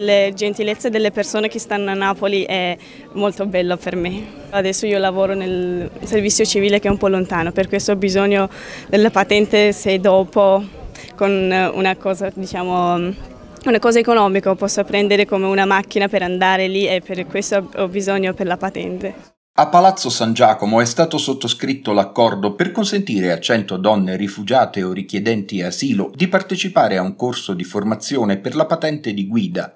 Le gentilezze delle persone che stanno a Napoli è molto bello per me. Adesso io lavoro nel servizio civile che è un po' lontano, per questo ho bisogno della patente se dopo con una cosa, diciamo, una cosa economica posso prendere come una macchina per andare lì e per questo ho bisogno per la patente. A Palazzo San Giacomo è stato sottoscritto l'accordo per consentire a 100 donne rifugiate o richiedenti asilo di partecipare a un corso di formazione per la patente di guida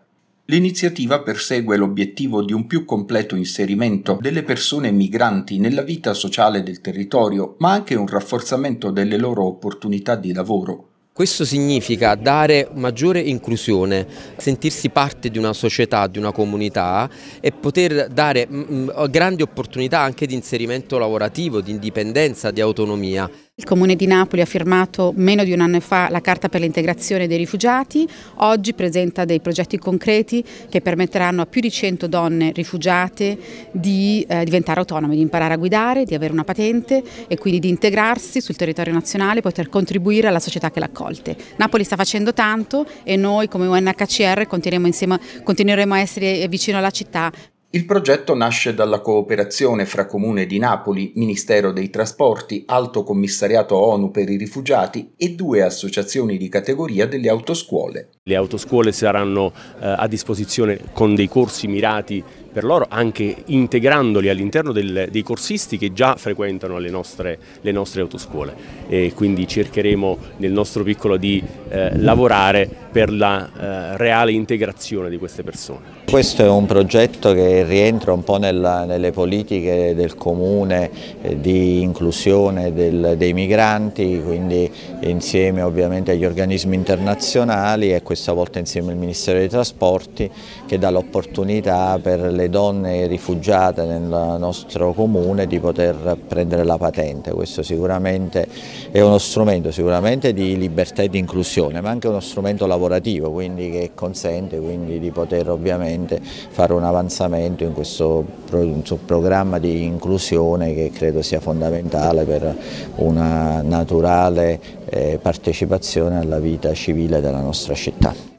L'iniziativa persegue l'obiettivo di un più completo inserimento delle persone migranti nella vita sociale del territorio, ma anche un rafforzamento delle loro opportunità di lavoro, questo significa dare maggiore inclusione, sentirsi parte di una società, di una comunità e poter dare mm, mm, grandi opportunità anche di inserimento lavorativo, di indipendenza, di autonomia. Il Comune di Napoli ha firmato meno di un anno fa la Carta per l'integrazione dei rifugiati, oggi presenta dei progetti concreti che permetteranno a più di 100 donne rifugiate di eh, diventare autonome, di imparare a guidare, di avere una patente e quindi di integrarsi sul territorio nazionale, poter contribuire alla società che l'ha accolte. Napoli sta facendo tanto e noi come UNHCR continueremo, insieme, continueremo a essere vicino alla città il progetto nasce dalla cooperazione fra Comune di Napoli, Ministero dei Trasporti, Alto Commissariato ONU per i Rifugiati e due associazioni di categoria delle autoscuole. Le autoscuole saranno eh, a disposizione con dei corsi mirati per loro anche integrandoli all'interno dei corsisti che già frequentano le nostre, le nostre autoscuole e quindi cercheremo nel nostro piccolo di eh, lavorare per la eh, reale integrazione di queste persone. Questo è un progetto che rientra un po' nella, nelle politiche del comune eh, di inclusione del, dei migranti, quindi insieme ovviamente agli organismi internazionali e questa volta insieme al Ministero dei Trasporti che dà l'opportunità per le alle donne rifugiate nel nostro comune di poter prendere la patente. Questo sicuramente è uno strumento sicuramente di libertà e di inclusione, ma anche uno strumento lavorativo quindi che consente quindi di poter ovviamente fare un avanzamento in questo programma di inclusione che credo sia fondamentale per una naturale eh, partecipazione alla vita civile della nostra città.